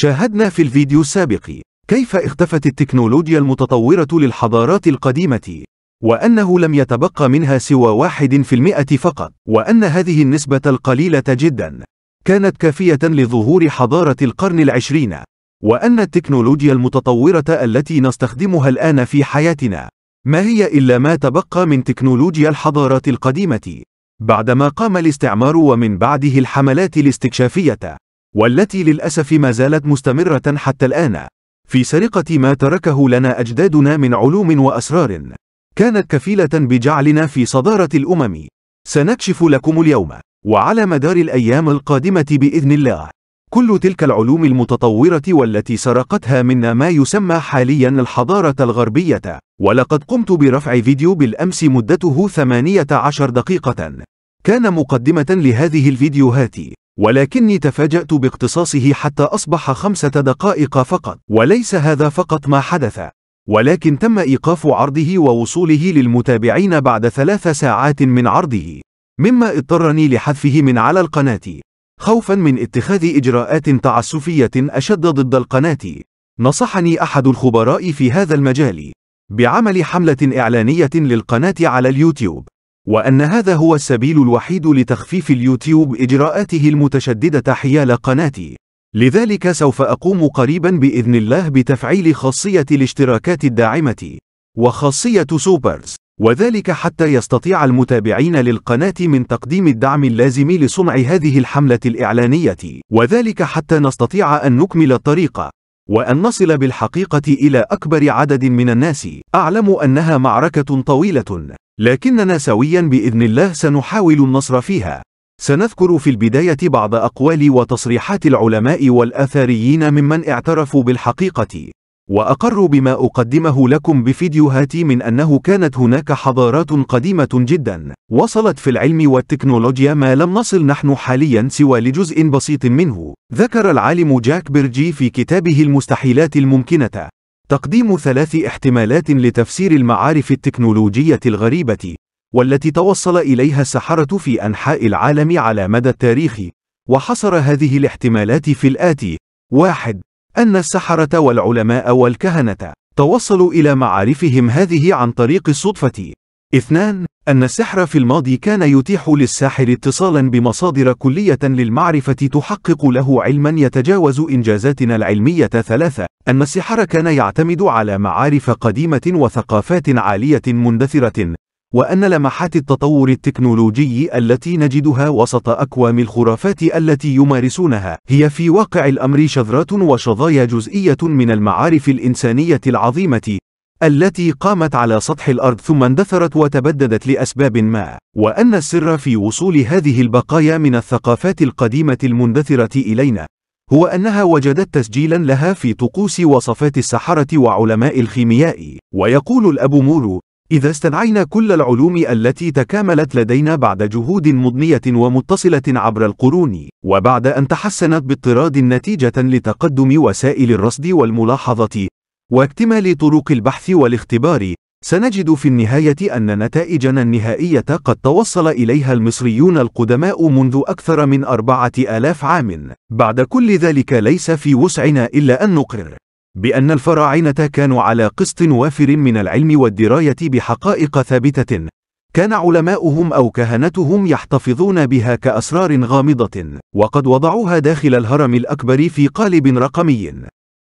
شاهدنا في الفيديو السابق كيف اختفت التكنولوجيا المتطورة للحضارات القديمة وأنه لم يتبقى منها سوى واحد في المئة فقط وأن هذه النسبة القليلة جدا كانت كافية لظهور حضارة القرن العشرين وأن التكنولوجيا المتطورة التي نستخدمها الآن في حياتنا ما هي إلا ما تبقى من تكنولوجيا الحضارات القديمة بعدما قام الاستعمار ومن بعده الحملات الاستكشافية والتي للأسف ما زالت مستمرة حتى الآن في سرقة ما تركه لنا أجدادنا من علوم وأسرار كانت كفيلة بجعلنا في صدارة الأمم سنكشف لكم اليوم وعلى مدار الأيام القادمة بإذن الله كل تلك العلوم المتطورة والتي سرقتها منا ما يسمى حاليا الحضارة الغربية ولقد قمت برفع فيديو بالأمس مدته 18 دقيقة كان مقدمة لهذه الفيديوهات ولكني تفاجأت باقتصاصه حتى أصبح خمسة دقائق فقط وليس هذا فقط ما حدث ولكن تم إيقاف عرضه ووصوله للمتابعين بعد ثلاث ساعات من عرضه مما اضطرني لحذفه من على القناة خوفا من اتخاذ إجراءات تعسفية أشد ضد القناة نصحني أحد الخبراء في هذا المجال بعمل حملة إعلانية للقناة على اليوتيوب وأن هذا هو السبيل الوحيد لتخفيف اليوتيوب إجراءاته المتشددة حيال قناتي لذلك سوف أقوم قريبا بإذن الله بتفعيل خاصية الاشتراكات الداعمة وخاصية سوبرز وذلك حتى يستطيع المتابعين للقناة من تقديم الدعم اللازم لصنع هذه الحملة الإعلانية وذلك حتى نستطيع أن نكمل الطريق وأن نصل بالحقيقة إلى أكبر عدد من الناس أعلم أنها معركة طويلة لكننا سويا بإذن الله سنحاول النصر فيها. سنذكر في البداية بعض أقوال وتصريحات العلماء والآثاريين ممن اعترفوا بالحقيقة، وأقروا بما أقدمه لكم بفيديوهاتي من أنه كانت هناك حضارات قديمة جدا، وصلت في العلم والتكنولوجيا ما لم نصل نحن حاليا سوى لجزء بسيط منه. ذكر العالم جاك بيرجي في كتابه المستحيلات الممكنة تقديم ثلاث احتمالات لتفسير المعارف التكنولوجية الغريبة، والتي توصل إليها السحرة في أنحاء العالم على مدى التاريخ، وحصر هذه الاحتمالات في الآتي: واحد: أن السحرة والعلماء والكهنة توصلوا إلى معارفهم هذه عن طريق الصدفة. اثنان: أن السحر في الماضي كان يتيح للساحر اتصالا بمصادر كلية للمعرفة تحقق له علما يتجاوز إنجازاتنا العلمية ثلاثة أن السحر كان يعتمد على معارف قديمة وثقافات عالية مندثرة وأن لمحات التطور التكنولوجي التي نجدها وسط أكوام الخرافات التي يمارسونها هي في واقع الأمر شذرات وشظايا جزئية من المعارف الإنسانية العظيمة التي قامت على سطح الأرض ثم اندثرت وتبددت لأسباب ما، وأن السر في وصول هذه البقايا من الثقافات القديمة المندثرة إلينا، هو أنها وجدت تسجيلا لها في طقوس وصفات السحرة وعلماء الخيمياء، ويقول الأب مورو: إذا استدعينا كل العلوم التي تكاملت لدينا بعد جهود مضنية ومتصلة عبر القرون، وبعد أن تحسنت باطراد نتيجة لتقدم وسائل الرصد والملاحظة، واكتمال طرق البحث والاختبار سنجد في النهاية أن نتائجنا النهائية قد توصل إليها المصريون القدماء منذ أكثر من أربعة آلاف عام بعد كل ذلك ليس في وسعنا إلا أن نقرر بأن الفراعنة كانوا على قسط وافر من العلم والدراية بحقائق ثابتة كان علماؤهم أو كهنتهم يحتفظون بها كأسرار غامضة وقد وضعوها داخل الهرم الأكبر في قالب رقمي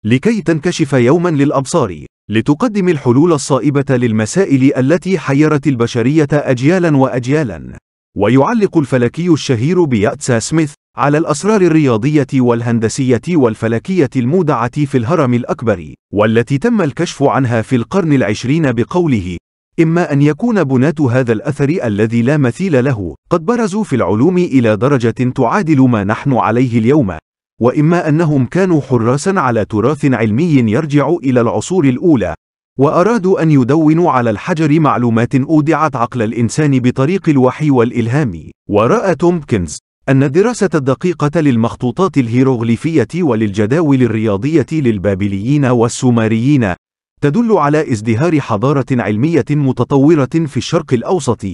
لكي تنكشف يوما للأبصار لتقدم الحلول الصائبة للمسائل التي حيرت البشرية أجيالا وأجيالا ويعلق الفلكي الشهير بياتسا سميث على الأسرار الرياضية والهندسية والفلكية المودعة في الهرم الأكبر والتي تم الكشف عنها في القرن العشرين بقوله إما أن يكون بناة هذا الأثر الذي لا مثيل له قد برزوا في العلوم إلى درجة تعادل ما نحن عليه اليوم وإما أنهم كانوا حراسا على تراث علمي يرجع إلى العصور الأولى، وأرادوا أن يدونوا على الحجر معلومات أودعت عقل الإنسان بطريق الوحي والإلهام، ورأى تومبكنز أن الدراسة الدقيقة للمخطوطات الهيروغليفية وللجداول الرياضية للبابليين والسومريين تدل على ازدهار حضارة علمية متطورة في الشرق الأوسط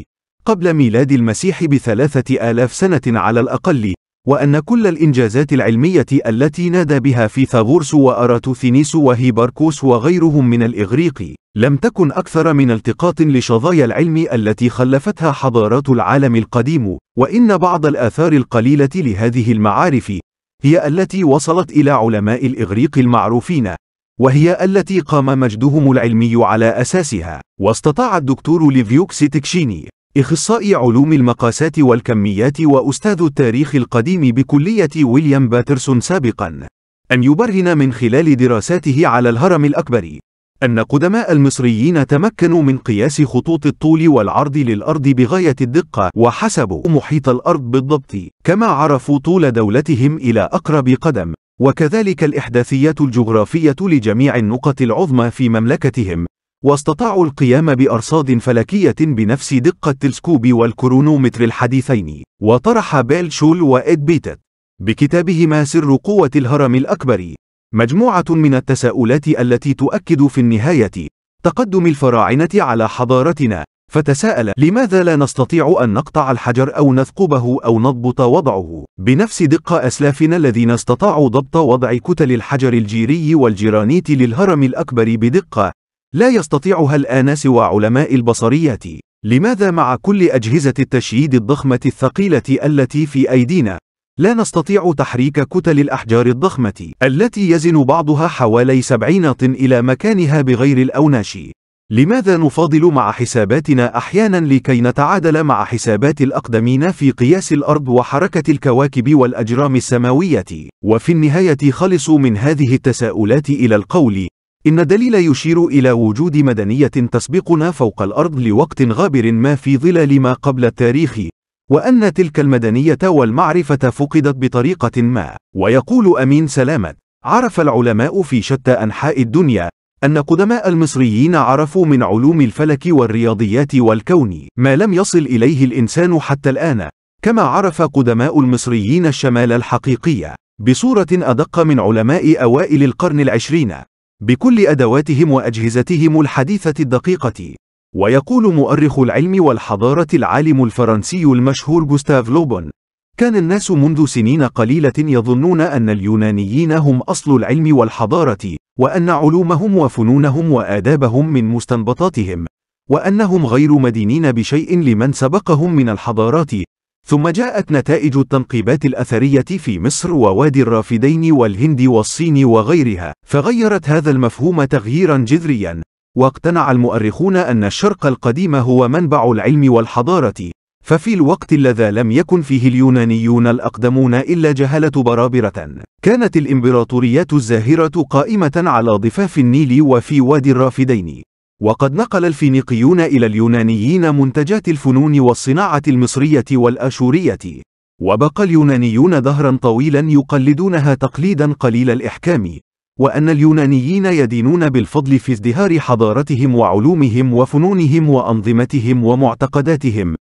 قبل ميلاد المسيح بثلاثة آلاف سنة على الأقل وأن كل الإنجازات العلمية التي نادى بها فيثاغورس وأراتوثينيس وهيباركوس وغيرهم من الإغريق لم تكن أكثر من التقاط لشظايا العلم التي خلفتها حضارات العالم القديم وإن بعض الآثار القليلة لهذه المعارف هي التي وصلت إلى علماء الإغريق المعروفين وهي التي قام مجدهم العلمي على أساسها واستطاع الدكتور ليفيوكس تكشيني إخصائي علوم المقاسات والكميات وأستاذ التاريخ القديم بكلية ويليام باترسون سابقاً، أن يبرهن من خلال دراساته على الهرم الأكبر أن قدماء المصريين تمكنوا من قياس خطوط الطول والعرض للأرض بغاية الدقة وحسبوا محيط الأرض بالضبط، كما عرفوا طول دولتهم إلى أقرب قدم، وكذلك الإحداثيات الجغرافية لجميع النقط العظمى في مملكتهم، واستطاعوا القيام بأرصاد فلكية بنفس دقة التلسكوب والكرونومتر الحديثين وطرح بيل شول وإد بيتت بكتابهما سر قوة الهرم الأكبر مجموعة من التساؤلات التي تؤكد في النهاية تقدم الفراعنة على حضارتنا فتساءل لماذا لا نستطيع أن نقطع الحجر أو نثقبه أو نضبط وضعه بنفس دقة أسلافنا الذين استطاعوا ضبط وضع كتل الحجر الجيري والجيرانيت للهرم الأكبر بدقة لا يستطيعها الآن سوى علماء البصريات. لماذا مع كل أجهزة التشييد الضخمة الثقيلة التي في أيدينا، لا نستطيع تحريك كتل الأحجار الضخمة التي يزن بعضها حوالي 70 طن إلى مكانها بغير الأوناش؟ لماذا نفاضل مع حساباتنا أحيانا لكي نتعادل مع حسابات الأقدمين في قياس الأرض وحركة الكواكب والأجرام السماوية؟ وفي النهاية خلصوا من هذه التساؤلات إلى القول إن الدليل يشير إلى وجود مدنية تسبقنا فوق الأرض لوقت غابر ما في ظلال ما قبل التاريخ، وأن تلك المدنية والمعرفة فقدت بطريقة ما، ويقول أمين سلامة: عرف العلماء في شتى أنحاء الدنيا أن قدماء المصريين عرفوا من علوم الفلك والرياضيات والكون ما لم يصل إليه الإنسان حتى الآن، كما عرف قدماء المصريين الشمال الحقيقية بصورة أدق من علماء أوائل القرن العشرين. بكل أدواتهم وأجهزتهم الحديثة الدقيقة ويقول مؤرخ العلم والحضارة العالم الفرنسي المشهور جوستاف لوبون كان الناس منذ سنين قليلة يظنون أن اليونانيين هم أصل العلم والحضارة وأن علومهم وفنونهم وآدابهم من مستنبطاتهم وأنهم غير مدينين بشيء لمن سبقهم من الحضارات ثم جاءت نتائج التنقيبات الأثرية في مصر ووادي الرافدين والهند والصين وغيرها، فغيرت هذا المفهوم تغييرا جذريا، واقتنع المؤرخون أن الشرق القديم هو منبع العلم والحضارة، ففي الوقت الذي لم يكن فيه اليونانيون الأقدمون إلا جهلة برابرة، كانت الإمبراطوريات الزاهرة قائمة على ضفاف النيل وفي وادي الرافدين، وقد نقل الفينيقيون إلى اليونانيين منتجات الفنون والصناعة المصرية والأشورية وبقى اليونانيون ظهرا طويلا يقلدونها تقليدا قليل الإحكام وأن اليونانيين يدينون بالفضل في ازدهار حضارتهم وعلومهم وفنونهم وأنظمتهم ومعتقداتهم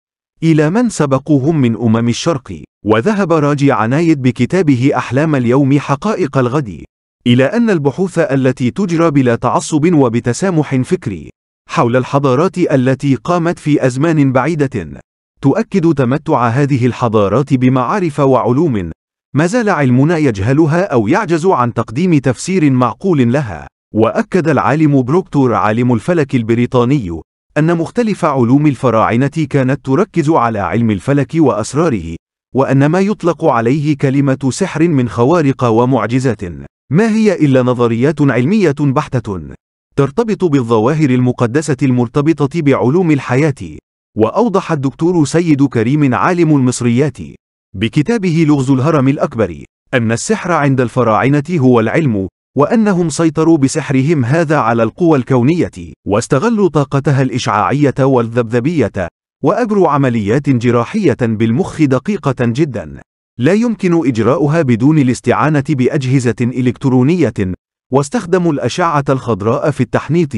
إلى من سبقوهم من أمم الشرق وذهب راجي عنايد بكتابه أحلام اليوم حقائق الغد إلى أن البحوث التي تجرى بلا تعصب وبتسامح فكري حول الحضارات التي قامت في أزمان بعيدة تؤكد تمتع هذه الحضارات بمعارف وعلوم ما زال علمنا يجهلها أو يعجز عن تقديم تفسير معقول لها وأكد العالم بروكتور عالم الفلك البريطاني أن مختلف علوم الفراعنة كانت تركز على علم الفلك وأسراره وأن ما يطلق عليه كلمة سحر من خوارق ومعجزات ما هي إلا نظريات علمية بحتة ترتبط بالظواهر المقدسة المرتبطة بعلوم الحياة وأوضح الدكتور سيد كريم عالم المصريات بكتابه لغز الهرم الأكبر أن السحر عند الفراعنة هو العلم وأنهم سيطروا بسحرهم هذا على القوى الكونية واستغلوا طاقتها الإشعاعية والذبذبية وأجروا عمليات جراحية بالمخ دقيقة جدا لا يمكن إجراؤها بدون الاستعانة بأجهزة إلكترونية، واستخدموا الأشعة الخضراء في التحنيط،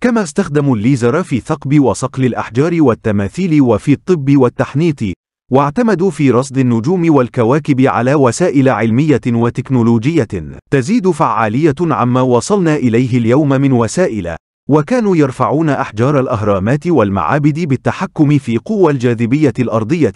كما استخدموا الليزر في ثقب وصقل الأحجار والتماثيل وفي الطب والتحنيط، واعتمدوا في رصد النجوم والكواكب على وسائل علمية وتكنولوجية تزيد فعالية عما وصلنا إليه اليوم من وسائل، وكانوا يرفعون أحجار الأهرامات والمعابد بالتحكم في قوى الجاذبية الأرضية.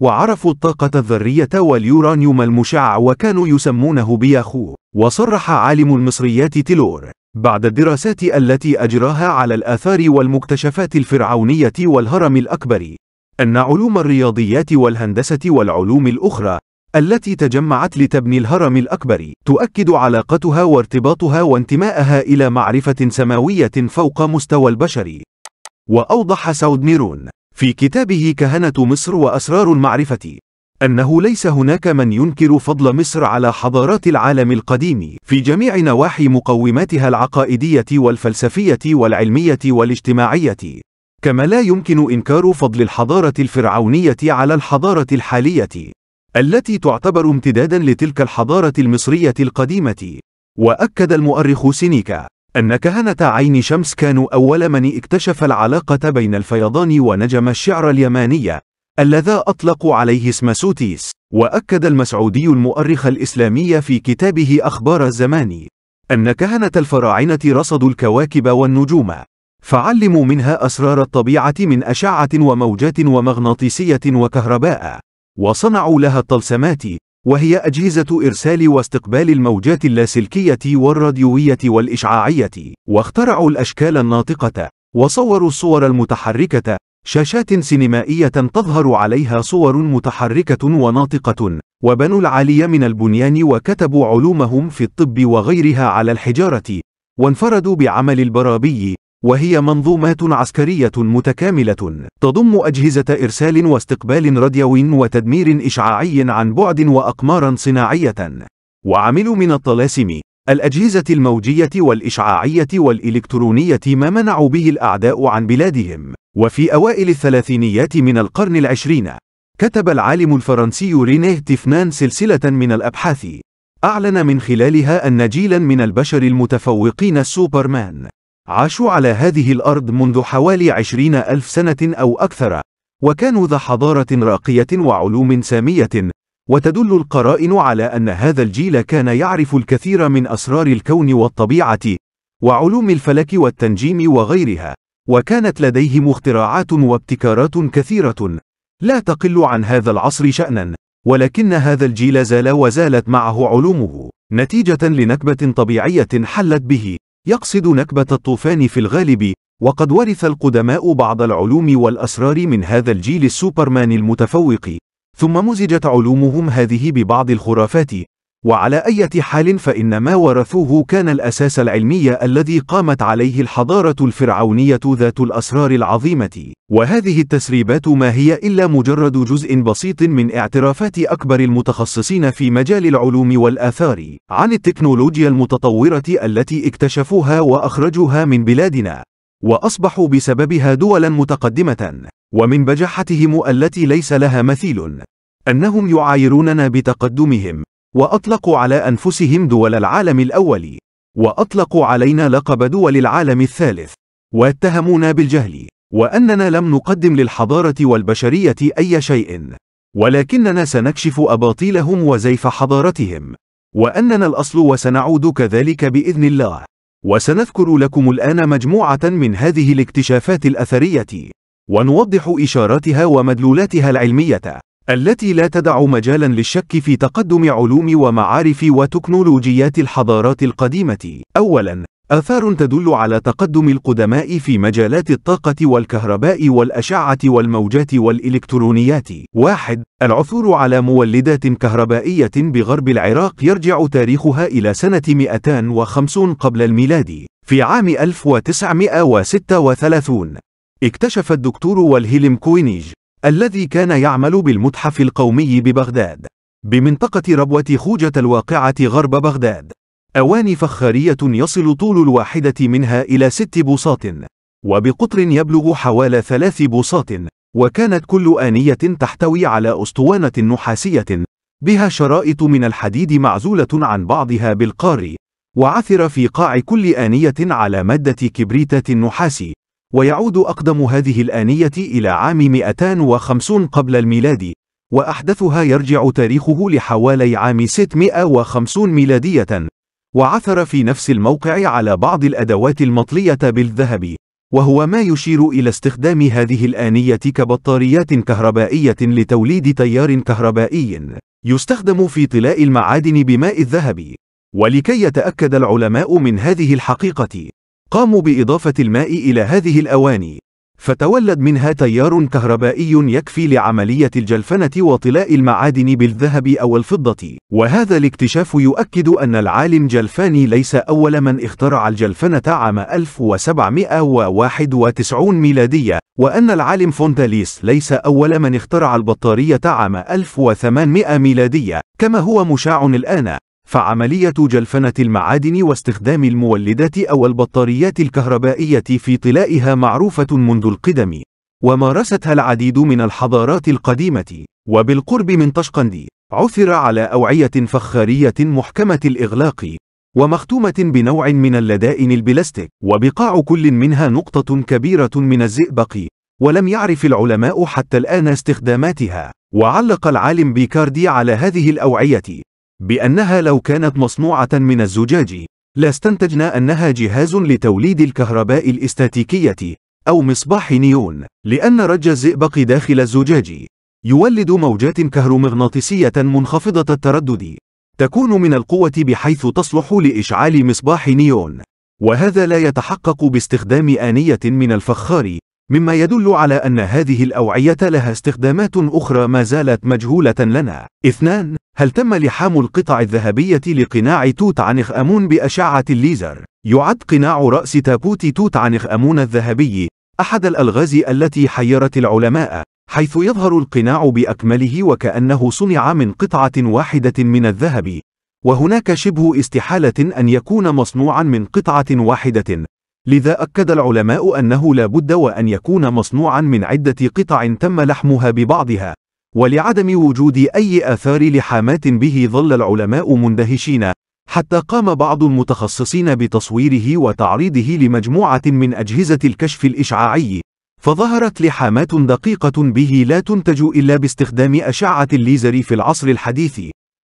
وعرفوا الطاقة الذرية واليورانيوم المشع وكانوا يسمونه بياخو وصرح عالم المصريات تيلور بعد الدراسات التي أجراها على الآثار والمكتشفات الفرعونية والهرم الأكبر أن علوم الرياضيات والهندسة والعلوم الأخرى التي تجمعت لتبني الهرم الأكبر تؤكد علاقتها وارتباطها وانتمائها إلى معرفة سماوية فوق مستوى البشر وأوضح سعود ميرون في كتابه كهنة مصر وأسرار المعرفة أنه ليس هناك من ينكر فضل مصر على حضارات العالم القديم في جميع نواحي مقوماتها العقائدية والفلسفية والعلمية والاجتماعية كما لا يمكن إنكار فضل الحضارة الفرعونية على الحضارة الحالية التي تعتبر امتدادا لتلك الحضارة المصرية القديمة وأكد المؤرخ سينيكا أن كهنة عين شمس كانوا أول من اكتشف العلاقة بين الفيضان ونجم الشعر اليمانية الذى أطلقوا عليه اسم سوتيس وأكد المسعودي المؤرخ الإسلامي في كتابه أخبار الزمان أن كهنة الفراعنة رصدوا الكواكب والنجوم فعلموا منها أسرار الطبيعة من أشعة وموجات ومغناطيسية وكهرباء وصنعوا لها الطلسمات وهي أجهزة إرسال واستقبال الموجات اللاسلكية والراديوية والإشعاعية، واخترعوا الأشكال الناطقة، وصوروا الصور المتحركة، شاشات سينمائية تظهر عليها صور متحركة وناطقة، وبنوا العالي من البنيان وكتبوا علومهم في الطب وغيرها على الحجارة، وانفردوا بعمل البرابي، وهي منظومات عسكرية متكاملة تضم أجهزة إرسال واستقبال راديوي وتدمير إشعاعي عن بعد وأقمارا صناعية وعملوا من الطلاسم الأجهزة الموجية والإشعاعية والإلكترونية ما منعوا به الأعداء عن بلادهم وفي أوائل الثلاثينيات من القرن العشرين كتب العالم الفرنسي رينيه تيفنان سلسلة من الأبحاث أعلن من خلالها أن جيلا من البشر المتفوقين السوبرمان عاشوا على هذه الأرض منذ حوالي عشرين ألف سنة أو أكثر وكانوا ذا حضارة راقية وعلوم سامية وتدل القرائن على أن هذا الجيل كان يعرف الكثير من أسرار الكون والطبيعة وعلوم الفلك والتنجيم وغيرها وكانت لديهم اختراعات وابتكارات كثيرة لا تقل عن هذا العصر شأنا ولكن هذا الجيل زال وزالت معه علومه نتيجة لنكبة طبيعية حلت به يقصد نكبة الطوفان في الغالب، وقد ورث القدماء بعض العلوم والأسرار من هذا الجيل السوبرمان المتفوق، ثم مزجت علومهم هذه ببعض الخرافات، وعلى أي حال فإن ما ورثوه كان الأساس العلمي الذي قامت عليه الحضارة الفرعونية ذات الأسرار العظيمة، وهذه التسريبات ما هي إلا مجرد جزء بسيط من اعترافات أكبر المتخصصين في مجال العلوم والآثار عن التكنولوجيا المتطورة التي اكتشفوها وأخرجوها من بلادنا، وأصبحوا بسببها دولا متقدمة، ومن بجاحتهم التي ليس لها مثيل، أنهم يعايروننا بتقدمهم وأطلقوا على أنفسهم دول العالم الأول وأطلقوا علينا لقب دول العالم الثالث واتهمونا بالجهل وأننا لم نقدم للحضارة والبشرية أي شيء ولكننا سنكشف أباطيلهم وزيف حضارتهم وأننا الأصل وسنعود كذلك بإذن الله وسنذكر لكم الآن مجموعة من هذه الاكتشافات الأثرية ونوضح إشاراتها ومدلولاتها العلمية التي لا تدع مجالا للشك في تقدم علوم ومعارف وتكنولوجيات الحضارات القديمة. أولاً، آثار تدل على تقدم القدماء في مجالات الطاقة والكهرباء والأشعة والموجات والإلكترونيات. واحد، العثور على مولدات كهربائية بغرب العراق يرجع تاريخها إلى سنة 250 قبل الميلاد. في عام 1936 اكتشف الدكتور والهيلم كوينيج الذي كان يعمل بالمتحف القومي ببغداد بمنطقة ربوة خوجة الواقعة غرب بغداد أواني فخارية يصل طول الواحدة منها إلى ست بوصات وبقطر يبلغ حوالي ثلاث بوصات وكانت كل آنية تحتوي على أسطوانة نحاسية بها شرائط من الحديد معزولة عن بعضها بالقار وعثر في قاع كل آنية على مادة كبريتة نحاسي ويعود أقدم هذه الآنية إلى عام 250 قبل الميلاد وأحدثها يرجع تاريخه لحوالي عام 650 ميلادية وعثر في نفس الموقع على بعض الأدوات المطلية بالذهب وهو ما يشير إلى استخدام هذه الآنية كبطاريات كهربائية لتوليد تيار كهربائي يستخدم في طلاء المعادن بماء الذهب ولكي يتأكد العلماء من هذه الحقيقة قاموا بإضافة الماء إلى هذه الأواني، فتولد منها تيار كهربائي يكفي لعملية الجلفنة وطلاء المعادن بالذهب أو الفضة، وهذا الاكتشاف يؤكد أن العالم جلفاني ليس أول من اخترع الجلفنة عام 1791 ميلادية، وأن العالم فونتاليس ليس أول من اخترع البطارية عام 1800 ميلادية، كما هو مشاع الآن، فعملية جلفنة المعادن واستخدام المولدات أو البطاريات الكهربائية في طلائها معروفة منذ القدم، ومارستها العديد من الحضارات القديمة، وبالقرب من طشقندي، عثر على أوعية فخارية محكمة الإغلاق، ومختومة بنوع من اللدائن البلاستيك، وبقاع كل منها نقطة كبيرة من الزئبق، ولم يعرف العلماء حتى الآن استخداماتها، وعلق العالم بيكاردي على هذه الأوعية، بأنها لو كانت مصنوعة من الزجاج لاستنتجنا أنها جهاز لتوليد الكهرباء الاستاتيكية أو مصباح نيون لأن رج الزئبق داخل الزجاج يولد موجات كهرومغناطيسية منخفضة التردد تكون من القوة بحيث تصلح لإشعال مصباح نيون وهذا لا يتحقق باستخدام آنية من الفخار مما يدل على أن هذه الأوعية لها استخدامات أخرى ما زالت مجهولة لنا. اثنان هل تم لحام القطع الذهبية لقناع توت عنخ آمون بأشعة الليزر؟ يعد قناع رأس تابوت توت عنخ آمون الذهبي أحد الألغاز التي حيرت العلماء، حيث يظهر القناع بأكمله وكأنه صنع من قطعة واحدة من الذهب، وهناك شبه استحالة أن يكون مصنوعًا من قطعة واحدة، لذا أكد العلماء أنه لا بد وأن يكون مصنوعًا من عدة قطع تم لحمها ببعضها، ولعدم وجود أي آثار لحامات به ظل العلماء مندهشين حتى قام بعض المتخصصين بتصويره وتعريضه لمجموعة من أجهزة الكشف الإشعاعي فظهرت لحامات دقيقة به لا تنتج إلا باستخدام أشعة الليزر في العصر الحديث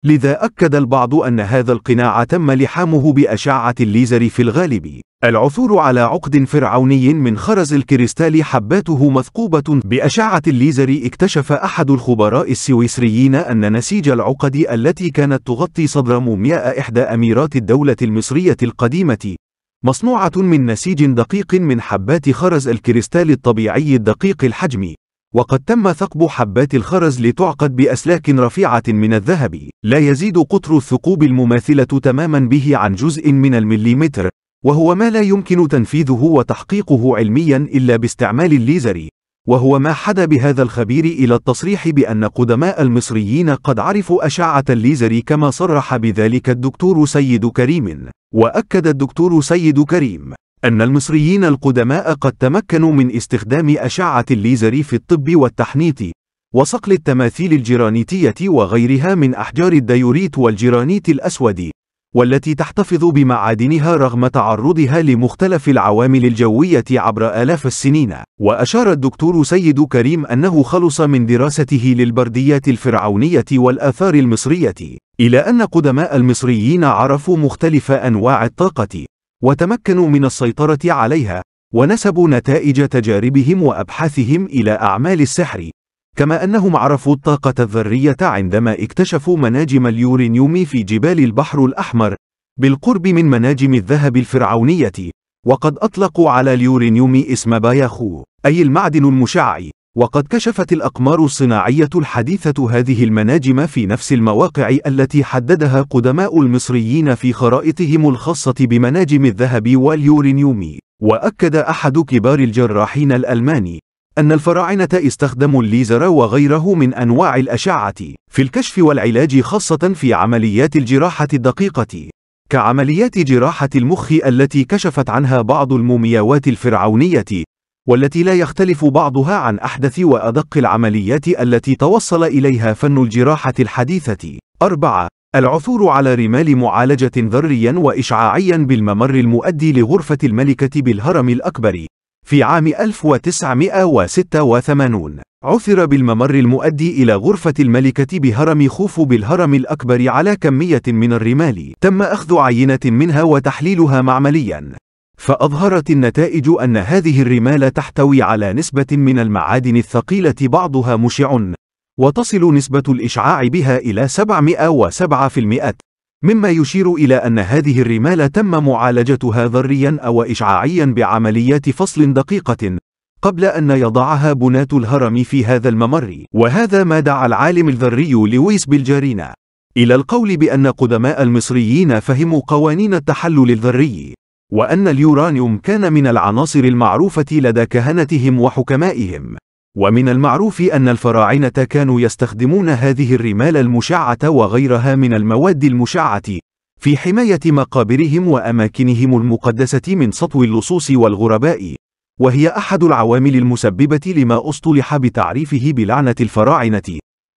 لذا أكد البعض أن هذا القناع تم لحامه بأشعة الليزر في الغالب. العثور على عقد فرعوني من خرز الكريستال حباته مثقوبة بأشعة الليزر اكتشف أحد الخبراء السويسريين أن نسيج العقد التي كانت تغطي صدر مومياء إحدى أميرات الدولة المصرية القديمة مصنوعة من نسيج دقيق من حبات خرز الكريستال الطبيعي الدقيق الحجم وقد تم ثقب حبات الخرز لتعقد بأسلاك رفيعة من الذهب لا يزيد قطر الثقوب المماثلة تماما به عن جزء من المليمتر وهو ما لا يمكن تنفيذه وتحقيقه علميا إلا باستعمال الليزر وهو ما حدا بهذا الخبير إلى التصريح بأن قدماء المصريين قد عرفوا أشعة الليزر كما صرح بذلك الدكتور سيد كريم وأكد الدكتور سيد كريم أن المصريين القدماء قد تمكنوا من استخدام أشعة الليزر في الطب والتحنيط، وصقل التماثيل الجرانيتية وغيرها من أحجار الديوريت والجرانيت الأسود، والتي تحتفظ بمعادنها رغم تعرضها لمختلف العوامل الجوية عبر آلاف السنين. وأشار الدكتور سيد كريم أنه خلص من دراسته للبرديات الفرعونية والآثار المصرية، إلى أن قدماء المصريين عرفوا مختلف أنواع الطاقة، وتمكنوا من السيطرة عليها، ونسبوا نتائج تجاربهم وأبحاثهم إلى أعمال السحر، كما أنهم عرفوا الطاقة الذرية عندما اكتشفوا مناجم اليورينيوم في جبال البحر الأحمر، بالقرب من مناجم الذهب الفرعونية، وقد أطلقوا على اليورينيوم اسم باياخو، أي المعدن المشع، وقد كشفت الأقمار الصناعية الحديثة هذه المناجم في نفس المواقع التي حددها قدماء المصريين في خرائطهم الخاصة بمناجم الذهب واليورينيوم وأكد أحد كبار الجراحين الألماني أن الفراعنة استخدموا الليزر وغيره من أنواع الأشعة في الكشف والعلاج خاصة في عمليات الجراحة الدقيقة كعمليات جراحة المخ التي كشفت عنها بعض المومياوات الفرعونية والتي لا يختلف بعضها عن أحدث وأدق العمليات التي توصل إليها فن الجراحة الحديثة. 4. العثور على رمال معالجة ذريا وإشعاعيا بالممر المؤدي لغرفة الملكة بالهرم الأكبر. في عام 1986 عثر بالممر المؤدي إلى غرفة الملكة بهرم خوفو بالهرم الأكبر على كمية من الرمال تم أخذ عينة منها وتحليلها معمليا فأظهرت النتائج أن هذه الرمال تحتوي على نسبة من المعادن الثقيلة بعضها مشع، وتصل نسبة الإشعاع بها إلى 707%، مما يشير إلى أن هذه الرمال تم معالجتها ذريًا أو إشعاعيًا بعمليات فصل دقيقة، قبل أن يضعها بناة الهرم في هذا الممر، وهذا ما دعا العالم الذري لويس بالجارينا إلى القول بأن قدماء المصريين فهموا قوانين التحلل الذري، وأن اليورانيوم كان من العناصر المعروفة لدى كهنتهم وحكمائهم ومن المعروف أن الفراعنة كانوا يستخدمون هذه الرمال المشعة وغيرها من المواد المشعة في حماية مقابرهم وأماكنهم المقدسة من سطو اللصوص والغرباء وهي أحد العوامل المسببة لما أصطلح بتعريفه بلعنة الفراعنة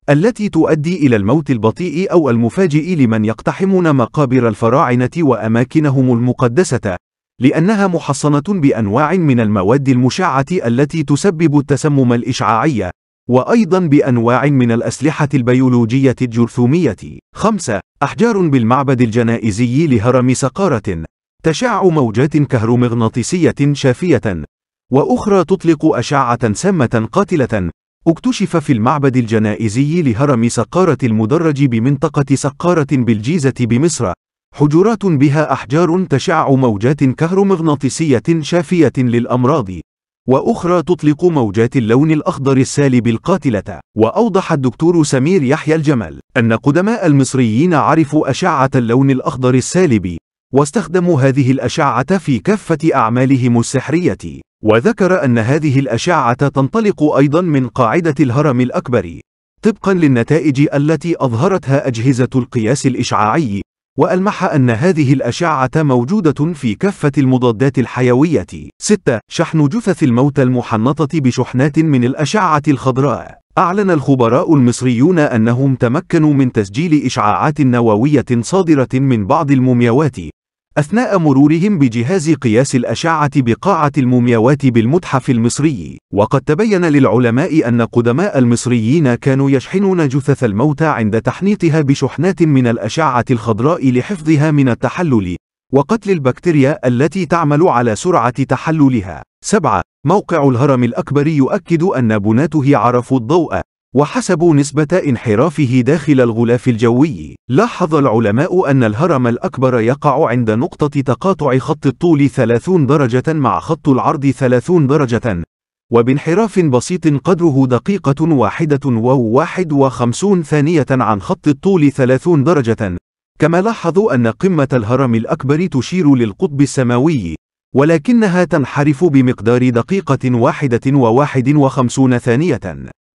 التي تؤدي إلى الموت البطيء أو المفاجئ لمن يقتحمون مقابر الفراعنة وأماكنهم المقدسة، لأنها محصنة بأنواع من المواد المشعة التي تسبب التسمم الإشعاعي، وأيضا بأنواع من الأسلحة البيولوجية الجرثومية. 5. أحجار بالمعبد الجنائزي لهرم سقارة تشع موجات كهرومغناطيسية شافية، وأخرى تطلق أشعة سامة قاتلة، اكتشف في المعبد الجنائزي لهرم سقارة المدرج بمنطقة سقارة بالجيزة بمصر حجرات بها أحجار تشع موجات كهرومغناطيسية شافية للأمراض وأخرى تطلق موجات اللون الأخضر السالب القاتلة وأوضح الدكتور سمير يحيى الجمل أن قدماء المصريين عرفوا أشعة اللون الأخضر السالب واستخدموا هذه الأشعة في كافة أعمالهم السحرية وذكر أن هذه الأشعة تنطلق أيضا من قاعدة الهرم الأكبر طبقا للنتائج التي أظهرتها أجهزة القياس الإشعاعي وألمح أن هذه الأشعة موجودة في كافة المضادات الحيوية 6. شحن جثث الموتى المحنطة بشحنات من الأشعة الخضراء أعلن الخبراء المصريون أنهم تمكنوا من تسجيل إشعاعات نووية صادرة من بعض المومياوات أثناء مرورهم بجهاز قياس الأشعة بقاعة المومياوات بالمتحف المصري، وقد تبين للعلماء أن قدماء المصريين كانوا يشحنون جثث الموتى عند تحنيطها بشحنات من الأشعة الخضراء لحفظها من التحلل، وقتل البكتيريا التي تعمل على سرعة تحللها. 7. موقع الهرم الأكبر يؤكد أن بناته عرفوا الضوء، وحسبوا نسبة انحرافه داخل الغلاف الجوي. لاحظ العلماء أن الهرم الأكبر يقع عند نقطة تقاطع خط الطول 30 درجة مع خط العرض 30 درجة، وبانحراف بسيط قدره دقيقة واحدة و 51 ثانية عن خط الطول 30 درجة. كما لاحظوا أن قمة الهرم الأكبر تشير للقطب السماوي، ولكنها تنحرف بمقدار دقيقة واحدة وواحد وخمسون ثانية.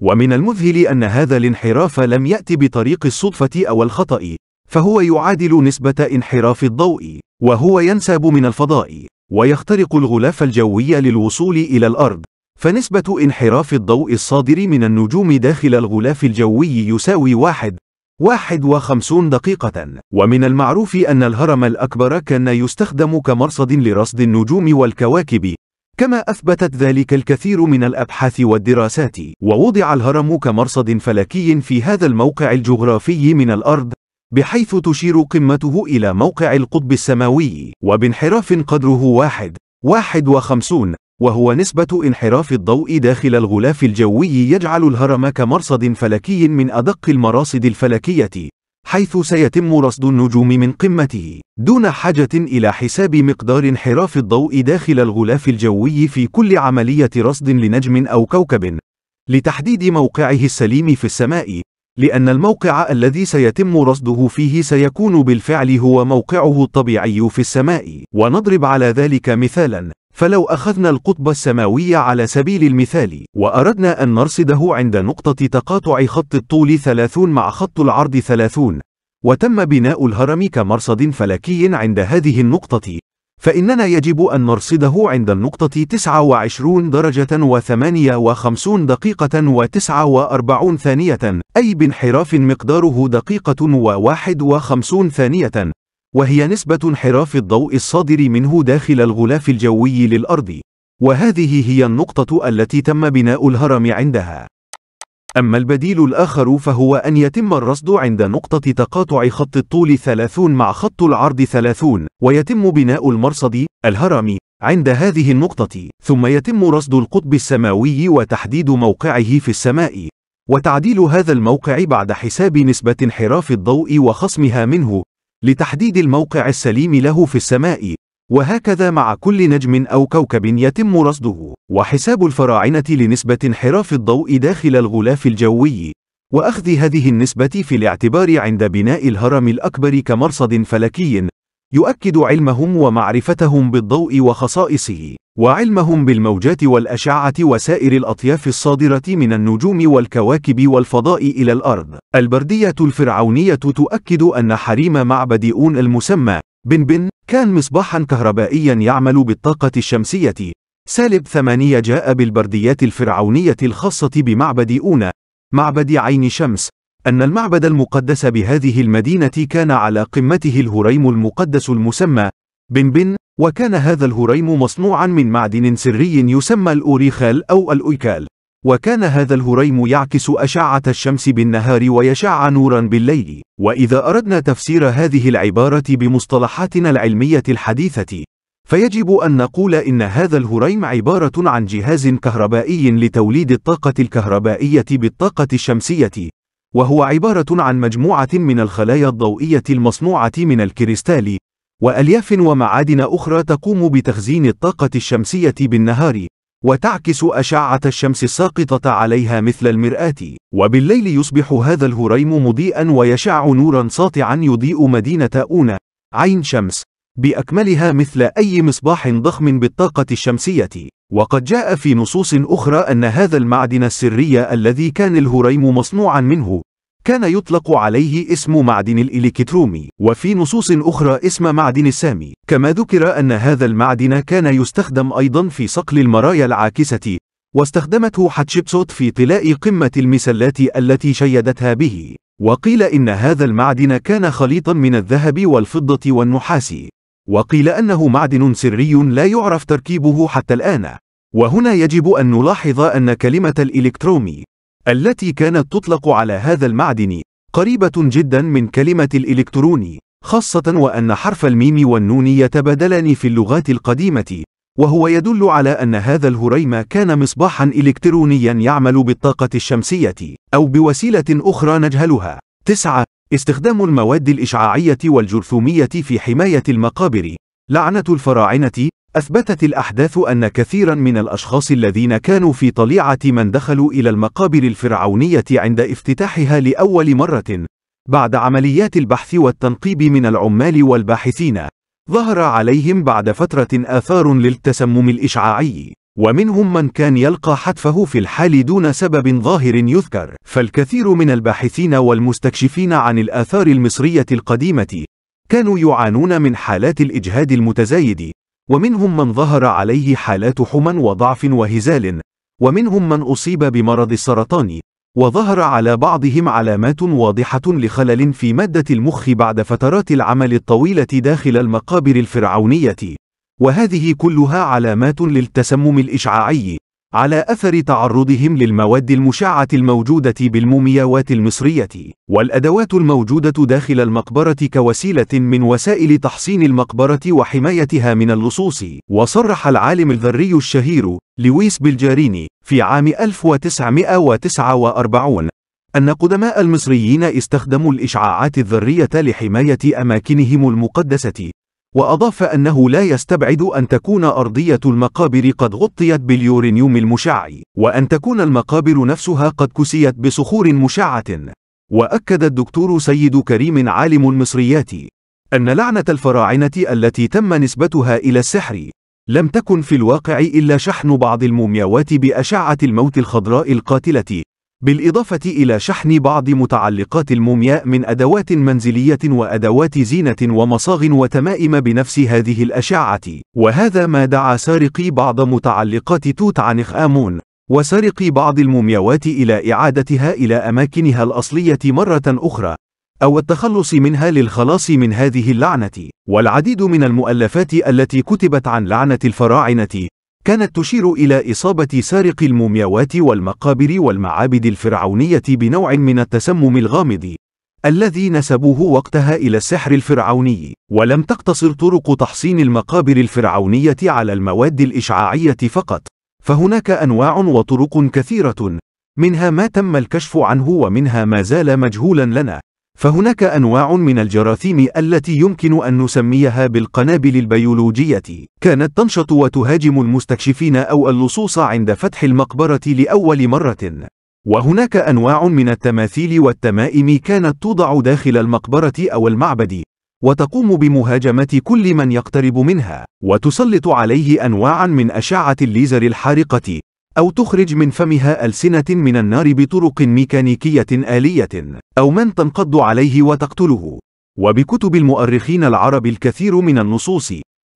ومن المذهل أن هذا الانحراف لم يأتي بطريق الصدفة أو الخطأ، فهو يعادل نسبة انحراف الضوء، وهو ينساب من الفضاء، ويخترق الغلاف الجوي للوصول إلى الأرض، فنسبة انحراف الضوء الصادر من النجوم داخل الغلاف الجوي يساوي واحد، واحد وخمسون دقيقة، ومن المعروف أن الهرم الأكبر كان يستخدم كمرصد لرصد النجوم والكواكب، كما أثبتت ذلك الكثير من الأبحاث والدراسات ووضع الهرم كمرصد فلكي في هذا الموقع الجغرافي من الأرض بحيث تشير قمته إلى موقع القطب السماوي وبانحراف قدره واحد واحد وخمسون وهو نسبة انحراف الضوء داخل الغلاف الجوي يجعل الهرم كمرصد فلكي من أدق المراصد الفلكية حيث سيتم رصد النجوم من قمته دون حاجة إلى حساب مقدار انحراف الضوء داخل الغلاف الجوي في كل عملية رصد لنجم أو كوكب لتحديد موقعه السليم في السماء لأن الموقع الذي سيتم رصده فيه سيكون بالفعل هو موقعه الطبيعي في السماء ونضرب على ذلك مثالا فلو أخذنا القطب السماوي على سبيل المثال وأردنا أن نرصده عند نقطة تقاطع خط الطول 30 مع خط العرض 30 وتم بناء الهرم كمرصد فلكي عند هذه النقطة فإننا يجب أن نرصده عند النقطة 29 درجة و58 دقيقة و49 ثانية أي بانحراف مقداره دقيقة و51 ثانية وهي نسبة انحراف الضوء الصادر منه داخل الغلاف الجوي للأرض، وهذه هي النقطة التي تم بناء الهرم عندها. أما البديل الآخر فهو أن يتم الرصد عند نقطة تقاطع خط الطول 30 مع خط العرض 30 ويتم بناء المرصد الهرم عند هذه النقطة ثم يتم رصد القطب السماوي وتحديد موقعه في السماء وتعديل هذا الموقع بعد حساب نسبة انحراف الضوء وخصمها منه لتحديد الموقع السليم له في السماء وهكذا مع كل نجم أو كوكب يتم رصده وحساب الفراعنة لنسبة انحراف الضوء داخل الغلاف الجوي وأخذ هذه النسبة في الاعتبار عند بناء الهرم الأكبر كمرصد فلكي يؤكد علمهم ومعرفتهم بالضوء وخصائصه وعلمهم بالموجات والأشعة وسائر الأطياف الصادرة من النجوم والكواكب والفضاء إلى الأرض. البردية الفرعونية تؤكد أن حريم معبد أون المسمى بن بن كان مصباحا كهربائيا يعمل بالطاقة الشمسية. سالب ثمانية جاء بالبرديات الفرعونية الخاصة بمعبد أون معبد عين شمس أن المعبد المقدس بهذه المدينة كان على قمته الهريم المقدس المسمى بن بن وكان هذا الهريم مصنوعا من معدن سري يسمى الأوريخال أو الأويكال وكان هذا الهريم يعكس أشعة الشمس بالنهار ويشع نورا بالليل وإذا أردنا تفسير هذه العبارة بمصطلحاتنا العلمية الحديثة فيجب أن نقول إن هذا الهريم عبارة عن جهاز كهربائي لتوليد الطاقة الكهربائية بالطاقة الشمسية وهو عبارة عن مجموعة من الخلايا الضوئية المصنوعة من الكريستال وألياف ومعادن أخرى تقوم بتخزين الطاقة الشمسية بالنهار وتعكس أشعة الشمس الساقطة عليها مثل المرآة وبالليل يصبح هذا الهريم مضيئا ويشع نورا ساطعا يضيء مدينة أونا عين شمس بأكملها مثل أي مصباح ضخم بالطاقة الشمسية وقد جاء في نصوص أخرى أن هذا المعدن السري الذي كان الهريم مصنوعا منه كان يطلق عليه اسم معدن الإليكترومي وفي نصوص أخرى اسم معدن السامي كما ذكر أن هذا المعدن كان يستخدم أيضا في صقل المرايا العاكسة واستخدمته حتشبسوت في طلاء قمة المسلات التي شيدتها به وقيل إن هذا المعدن كان خليطا من الذهب والفضة والنحاس وقيل أنه معدن سري لا يعرف تركيبه حتى الآن وهنا يجب أن نلاحظ أن كلمة الإلكترومي التي كانت تطلق على هذا المعدن قريبة جدا من كلمة الإلكتروني خاصة وأن حرف الميم والنون يتبادلان في اللغات القديمة وهو يدل على أن هذا الهريم كان مصباحا إلكترونيا يعمل بالطاقة الشمسية أو بوسيلة أخرى نجهلها 9. استخدام المواد الإشعاعية والجرثومية في حماية المقابر لعنة الفراعنة أثبتت الأحداث أن كثيرا من الأشخاص الذين كانوا في طليعة من دخلوا إلى المقابر الفرعونية عند افتتاحها لأول مرة، بعد عمليات البحث والتنقيب من العمال والباحثين، ظهر عليهم بعد فترة آثار للتسمم الإشعاعي، ومنهم من كان يلقى حتفه في الحال دون سبب ظاهر يذكر، فالكثير من الباحثين والمستكشفين عن الآثار المصرية القديمة كانوا يعانون من حالات الإجهاد المتزايد، ومنهم من ظهر عليه حالات حمى وضعف وهزال ومنهم من أصيب بمرض السرطان وظهر على بعضهم علامات واضحة لخلل في مادة المخ بعد فترات العمل الطويلة داخل المقابر الفرعونية وهذه كلها علامات للتسمم الإشعاعي على أثر تعرضهم للمواد المشعة الموجودة بالمومياوات المصرية، والأدوات الموجودة داخل المقبرة كوسيلة من وسائل تحصين المقبرة وحمايتها من اللصوص، وصرح العالم الذري الشهير لويس بالجاريني في عام 1949 أن قدماء المصريين استخدموا الإشعاعات الذرية لحماية أماكنهم المقدسة وأضاف أنه لا يستبعد أن تكون أرضية المقابر قد غطيت باليورانيوم المشع، وأن تكون المقابر نفسها قد كسيت بصخور مشعة. وأكد الدكتور سيد كريم عالم المصريات أن لعنة الفراعنة التي تم نسبتها إلى السحر لم تكن في الواقع إلا شحن بعض المومياوات بأشعة الموت الخضراء القاتلة بالإضافة إلى شحن بعض متعلقات المومياء من أدوات منزلية وأدوات زينة ومصاغ وتمائم بنفس هذه الأشعة، وهذا ما دعا سارقي بعض متعلقات توت عنخ آمون، وسارقي بعض المومياوات إلى إعادتها إلى أماكنها الأصلية مرة أخرى، أو التخلص منها للخلاص من هذه اللعنة، والعديد من المؤلفات التي كتبت عن لعنة الفراعنة، كانت تشير إلى إصابة سارق المومياوات والمقابر والمعابد الفرعونية بنوع من التسمم الغامض، الذي نسبوه وقتها إلى السحر الفرعوني، ولم تقتصر طرق تحصين المقابر الفرعونية على المواد الإشعاعية فقط، فهناك أنواع وطرق كثيرة، منها ما تم الكشف عنه ومنها ما زال مجهولا لنا. فهناك أنواع من الجراثيم التي يمكن أن نسميها بالقنابل البيولوجية، كانت تنشط وتهاجم المستكشفين أو اللصوص عند فتح المقبرة لأول مرة. وهناك أنواع من التماثيل والتمائم كانت توضع داخل المقبرة أو المعبد، وتقوم بمهاجمة كل من يقترب منها، وتسلط عليه أنواعًا من أشعة الليزر الحارقة، أو تخرج من فمها ألسنة من النار بطرق ميكانيكية آلية، أو من تنقض عليه وتقتله. وبكتب المؤرخين العرب الكثير من النصوص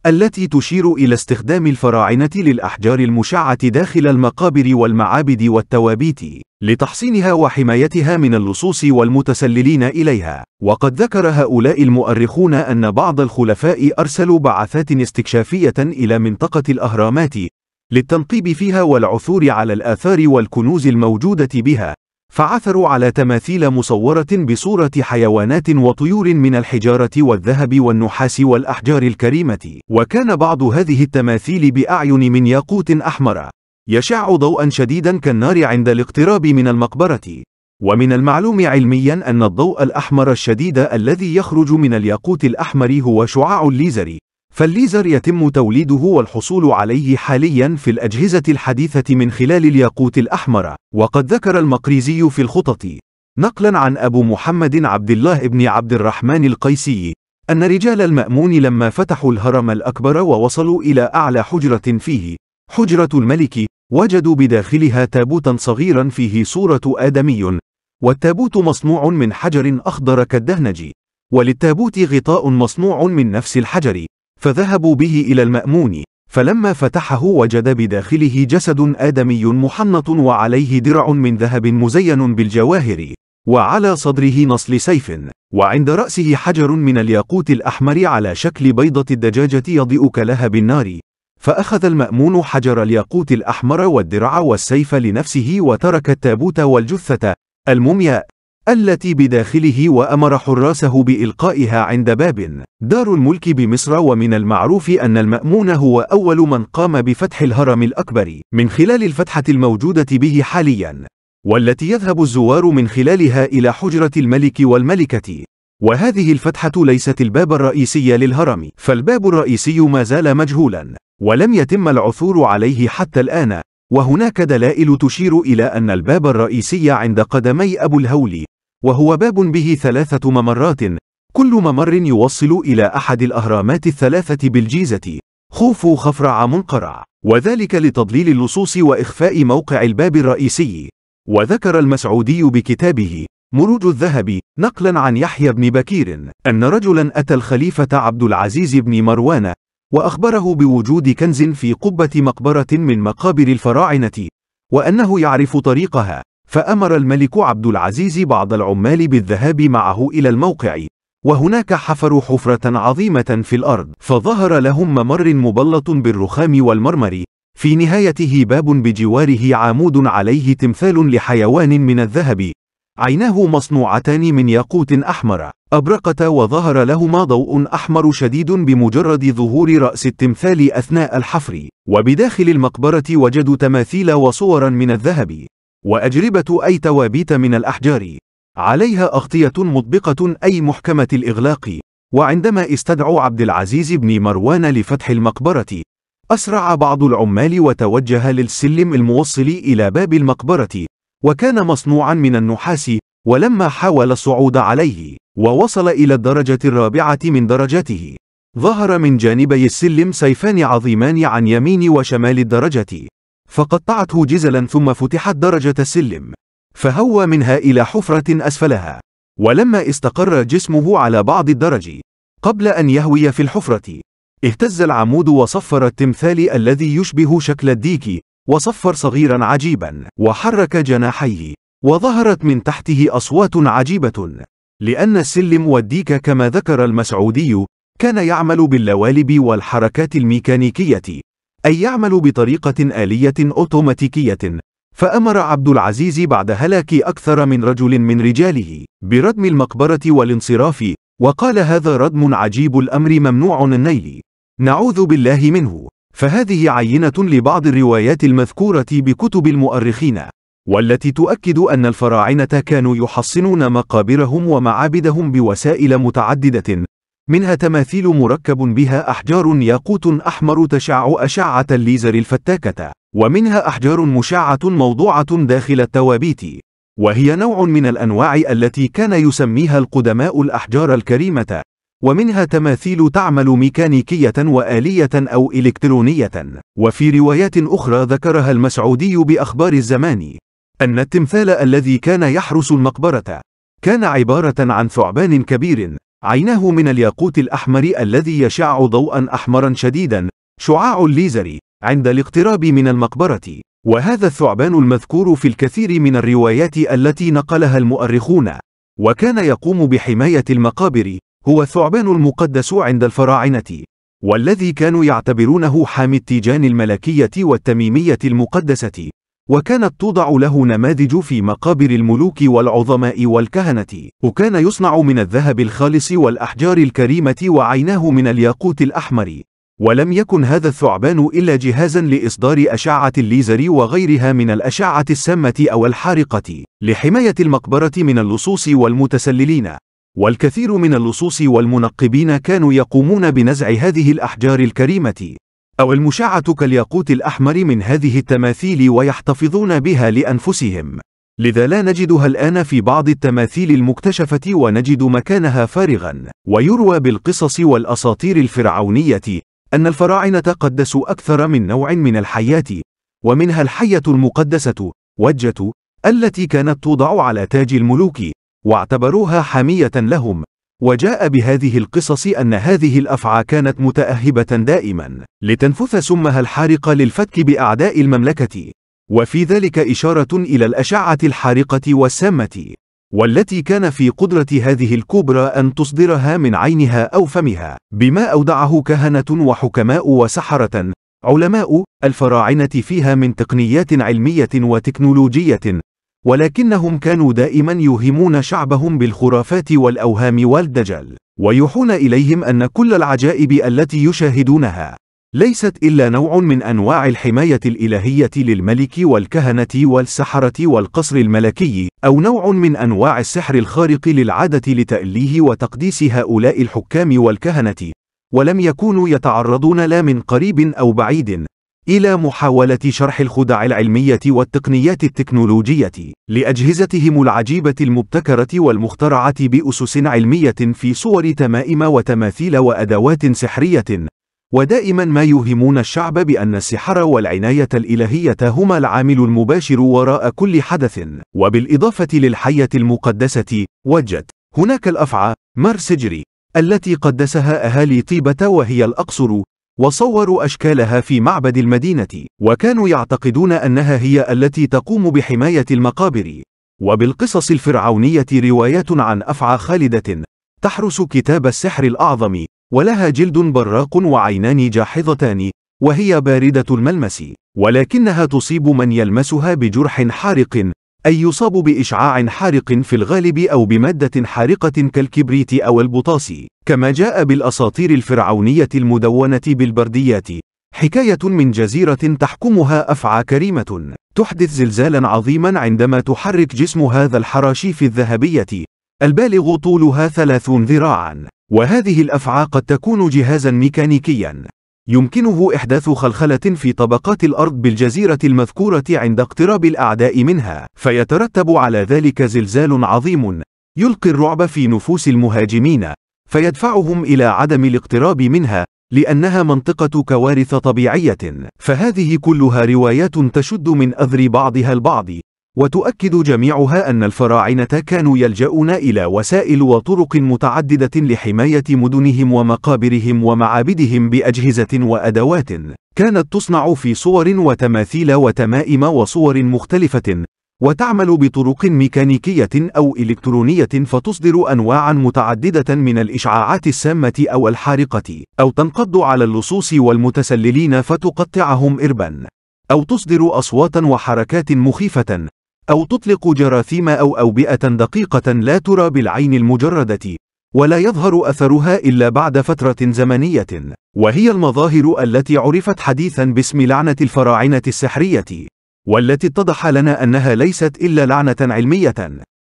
التي تشير إلى استخدام الفراعنة للأحجار المشعة داخل المقابر والمعابد والتوابيت لتحصينها وحمايتها من اللصوص والمتسللين إليها وقد ذكر هؤلاء المؤرخون أن بعض الخلفاء أرسلوا بعثات استكشافية إلى منطقة الأهرامات للتنقيب فيها والعثور على الآثار والكنوز الموجودة بها، فعثروا على تماثيل مصورة بصورة حيوانات وطيور من الحجارة والذهب والنحاس والأحجار الكريمة، وكان بعض هذه التماثيل بأعين من ياقوت أحمر، يشع ضوءًا شديدًا كالنار عند الاقتراب من المقبرة، ومن المعلوم علميًا أن الضوء الأحمر الشديد الذي يخرج من الياقوت الأحمر هو شعاع الليزر، فالليزر يتم توليده والحصول عليه حاليا في الأجهزة الحديثة من خلال الياقوت الأحمر وقد ذكر المقريزي في الخطط نقلا عن أبو محمد عبد الله بن عبد الرحمن القيسي أن رجال المأمون لما فتحوا الهرم الأكبر ووصلوا إلى أعلى حجرة فيه حجرة الملك وجدوا بداخلها تابوتا صغيرا فيه صورة آدمي والتابوت مصنوع من حجر أخضر كالدهنج وللتابوت غطاء مصنوع من نفس الحجر فذهبوا به إلى المأمون فلما فتحه وجد بداخله جسد آدمي محنط وعليه درع من ذهب مزين بالجواهر وعلى صدره نصل سيف وعند رأسه حجر من الياقوت الأحمر على شكل بيضة الدجاجة يضيء كلهب النار فأخذ المأمون حجر الياقوت الأحمر والدرع والسيف لنفسه وترك التابوت والجثة المومياء التي بداخله وأمر حراسه بإلقائها عند باب دار الملك بمصر ومن المعروف أن المأمون هو أول من قام بفتح الهرم الأكبر من خلال الفتحة الموجودة به حاليا والتي يذهب الزوار من خلالها إلى حجرة الملك والملكة وهذه الفتحة ليست الباب الرئيسي للهرم فالباب الرئيسي ما زال مجهولا ولم يتم العثور عليه حتى الآن وهناك دلائل تشير إلى أن الباب الرئيسي عند قدمي أبو الهول وهو باب به ثلاثة ممرات، كل ممر يوصل إلى أحد الأهرامات الثلاثة بالجيزة، خوفو خفرع منقرع، وذلك لتضليل اللصوص وإخفاء موقع الباب الرئيسي، وذكر المسعودي بكتابه مروج الذهب نقلا عن يحيى بن بكير أن رجلا أتى الخليفة عبد العزيز بن مروان وأخبره بوجود كنز في قبة مقبرة من مقابر الفراعنة وأنه يعرف طريقها فأمر الملك عبد العزيز بعض العمال بالذهاب معه إلى الموقع وهناك حفروا حفرة عظيمة في الأرض فظهر لهم ممر مبلط بالرخام والمرمر في نهايته باب بجواره عامود عليه تمثال لحيوان من الذهب عيناه مصنوعتان من ياقوت أحمر أبرقتا وظهر لهما ضوء أحمر شديد بمجرد ظهور رأس التمثال أثناء الحفر وبداخل المقبرة وجدوا تماثيل وصورا من الذهب وأجربة أي توابيت من الأحجار عليها أغطية مطبقة أي محكمة الإغلاق وعندما استدعوا عبد العزيز بن مروان لفتح المقبرة أسرع بعض العمال وتوجه للسلم الموصل إلى باب المقبرة وكان مصنوعا من النحاس ولما حاول الصعود عليه ووصل إلى الدرجة الرابعة من درجته ظهر من جانبي السلم سيفان عظيمان عن يمين وشمال الدرجة فقطعته جزلا ثم فتحت درجة السلم فهوى منها إلى حفرة أسفلها ولما استقر جسمه على بعض الدرج قبل أن يهوي في الحفرة اهتز العمود وصفر التمثال الذي يشبه شكل الديك وصفر صغيرا عجيبا وحرك جناحيه وظهرت من تحته أصوات عجيبة لأن السلم والديك كما ذكر المسعودي كان يعمل باللوالب والحركات الميكانيكية أي يعمل بطريقة آلية أوتوماتيكية فأمر عبد العزيز بعد هلاك أكثر من رجل من رجاله بردم المقبرة والانصراف وقال هذا ردم عجيب الأمر ممنوع النيل نعوذ بالله منه فهذه عينة لبعض الروايات المذكورة بكتب المؤرخين والتي تؤكد أن الفراعنة كانوا يحصنون مقابرهم ومعابدهم بوسائل متعددة منها تماثيل مركب بها أحجار ياقوت أحمر تشع أشعة الليزر الفتاكة ومنها أحجار مشعة موضوعة داخل التوابيت وهي نوع من الأنواع التي كان يسميها القدماء الأحجار الكريمة ومنها تماثيل تعمل ميكانيكية وآلية أو إلكترونية وفي روايات أخرى ذكرها المسعودي بأخبار الزمان أن التمثال الذي كان يحرس المقبرة كان عبارة عن ثعبان كبير عيناه من الياقوت الأحمر الذي يشع ضوءا أحمرا شديدا شعاع الليزر عند الاقتراب من المقبرة وهذا الثعبان المذكور في الكثير من الروايات التي نقلها المؤرخون وكان يقوم بحماية المقابر هو الثعبان المقدس عند الفراعنة والذي كانوا يعتبرونه حامي التيجان الملكية والتميمية المقدسة وكانت توضع له نماذج في مقابر الملوك والعظماء والكهنة وكان يصنع من الذهب الخالص والأحجار الكريمة وعيناه من الياقوت الأحمر ولم يكن هذا الثعبان إلا جهازا لإصدار أشعة الليزر وغيرها من الأشعة السامة أو الحارقة لحماية المقبرة من اللصوص والمتسللين والكثير من اللصوص والمنقبين كانوا يقومون بنزع هذه الأحجار الكريمة أو المشعة كالياقوت الأحمر من هذه التماثيل ويحتفظون بها لأنفسهم لذا لا نجدها الآن في بعض التماثيل المكتشفة ونجد مكانها فارغا ويروى بالقصص والأساطير الفرعونية أن الفراعنة قدسوا أكثر من نوع من الحيات ومنها الحية المقدسة وجة التي كانت توضع على تاج الملوك واعتبروها حامية لهم وجاء بهذه القصص أن هذه الأفعى كانت متأهبة دائما لتنفث سمها الحارق للفتك بأعداء المملكة وفي ذلك إشارة إلى الأشعة الحارقة والسامة والتي كان في قدرة هذه الكبرى أن تصدرها من عينها أو فمها بما أودعه كهنة وحكماء وسحرة علماء الفراعنة فيها من تقنيات علمية وتكنولوجية ولكنهم كانوا دائما يوهمون شعبهم بالخرافات والأوهام والدجل ويحون إليهم أن كل العجائب التي يشاهدونها ليست إلا نوع من أنواع الحماية الإلهية للملك والكهنة والسحرة والقصر الملكي، أو نوع من أنواع السحر الخارق للعادة لتأليه وتقديس هؤلاء الحكام والكهنة، ولم يكونوا يتعرضون لا من قريب أو بعيد إلى محاولة شرح الخدع العلمية والتقنيات التكنولوجية لأجهزتهم العجيبة المبتكرة والمخترعة بأسس علمية في صور تمائم وتماثيل وأدوات سحرية ودائما ما يوهمون الشعب بأن السحر والعناية الإلهية هما العامل المباشر وراء كل حدث وبالإضافة للحية المقدسة وجت هناك الأفعى مارسجري التي قدسها أهالي طيبة وهي الأقصر وصوروا أشكالها في معبد المدينة وكانوا يعتقدون أنها هي التي تقوم بحماية المقابر وبالقصص الفرعونية روايات عن أفعى خالدة تحرس كتاب السحر الأعظم ولها جلد براق وعينان جاحظتان وهي باردة الملمس ولكنها تصيب من يلمسها بجرح حارق أي يصاب بإشعاع حارق في الغالب أو بمادة حارقة كالكبريت أو البطاسي كما جاء بالأساطير الفرعونية المدونة بالبرديات. حكاية من جزيرة تحكمها أفعى كريمة، تحدث زلزالا عظيما عندما تحرك جسم هذا الحراشيف الذهبية، البالغ طولها ثلاثون ذراعا، وهذه الأفعى قد تكون جهازا ميكانيكيا يمكنه إحداث خلخلة في طبقات الأرض بالجزيرة المذكورة عند اقتراب الأعداء منها، فيترتب على ذلك زلزال عظيم، يلقي الرعب في نفوس المهاجمين، فيدفعهم إلى عدم الاقتراب منها، لأنها منطقة كوارث طبيعية، فهذه كلها روايات تشد من أذر بعضها البعض، وتؤكد جميعها أن الفراعنة كانوا يلجؤون إلى وسائل وطرق متعددة لحماية مدنهم ومقابرهم ومعابدهم بأجهزة وأدوات كانت تصنع في صور وتماثيل وتمائم وصور مختلفة وتعمل بطرق ميكانيكية أو إلكترونية فتصدر أنواعا متعددة من الإشعاعات السامة أو الحارقة أو تنقض على اللصوص والمتسللين فتقطعهم إربا أو تصدر أصواتا وحركات مخيفة أو تطلق جراثيم أو أوبئة دقيقة لا ترى بالعين المجردة ولا يظهر أثرها إلا بعد فترة زمنية وهي المظاهر التي عرفت حديثا باسم لعنة الفراعنة السحرية والتي اتضح لنا أنها ليست إلا لعنة علمية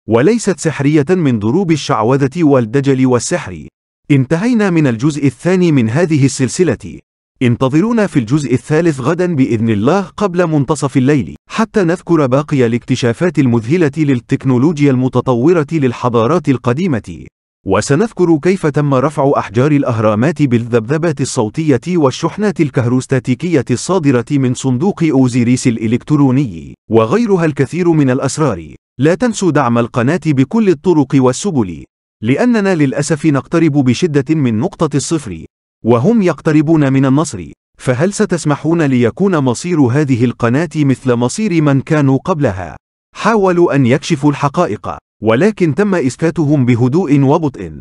وليست سحرية من ضروب الشعوذة والدجل والسحر انتهينا من الجزء الثاني من هذه السلسلة انتظرونا في الجزء الثالث غدا بإذن الله قبل منتصف الليل حتى نذكر باقي الاكتشافات المذهلة للتكنولوجيا المتطورة للحضارات القديمة. وسنذكر كيف تم رفع أحجار الأهرامات بالذبذبات الصوتية والشحنات الكهروستاتيكية الصادرة من صندوق أوزيريس الإلكتروني، وغيرها الكثير من الأسرار. لا تنسوا دعم القناة بكل الطرق والسبل، لأننا للأسف نقترب بشدة من نقطة الصفر، وهم يقتربون من النصر. فهل ستسمحون ليكون مصير هذه القناة مثل مصير من كانوا قبلها؟ حاولوا أن يكشفوا الحقائق، ولكن تم إسكاتهم بهدوء وبطء.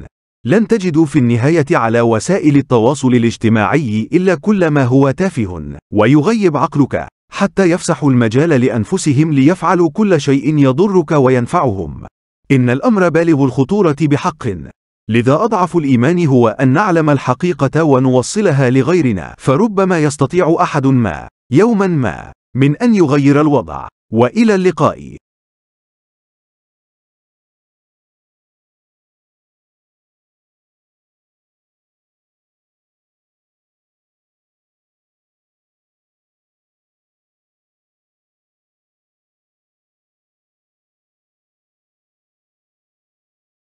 لن تجدوا في النهاية على وسائل التواصل الاجتماعي إلا كل ما هو تافه، ويغيب عقلك، حتى يفسحوا المجال لأنفسهم ليفعلوا كل شيء يضرك وينفعهم. إن الأمر بالغ الخطورة بحق، لذا أضعف الإيمان هو أن نعلم الحقيقة ونوصلها لغيرنا فربما يستطيع أحد ما يوما ما من أن يغير الوضع وإلى اللقاء